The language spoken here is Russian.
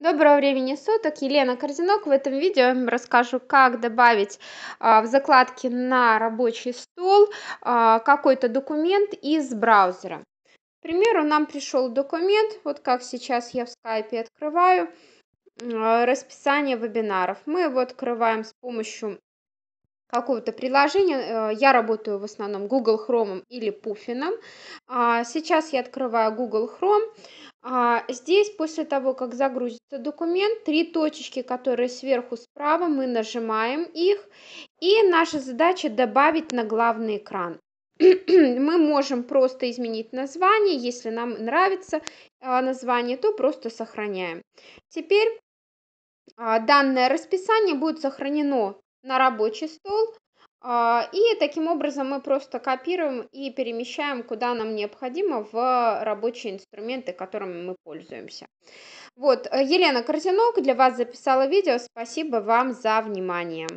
Доброго времени суток, Елена Корзинок. В этом видео я вам расскажу, как добавить а, в закладке на рабочий стол а, какой-то документ из браузера. К примеру, нам пришел документ, вот как сейчас я в скайпе открываю, а, расписание вебинаров. Мы его открываем с помощью какого-то приложения. Э, я работаю в основном Google Chrome или Пуфином. А, сейчас я открываю Google Chrome. А здесь, после того, как загрузится документ, три точечки, которые сверху справа, мы нажимаем их. И наша задача добавить на главный экран. мы можем просто изменить название. Если нам нравится а, название, то просто сохраняем. Теперь а, данное расписание будет сохранено на рабочий стол, а, и таким образом мы просто копируем и перемещаем, куда нам необходимо, в рабочие инструменты, которыми мы пользуемся. Вот, э, Елена Корзинок для вас записала видео. Спасибо вам за внимание.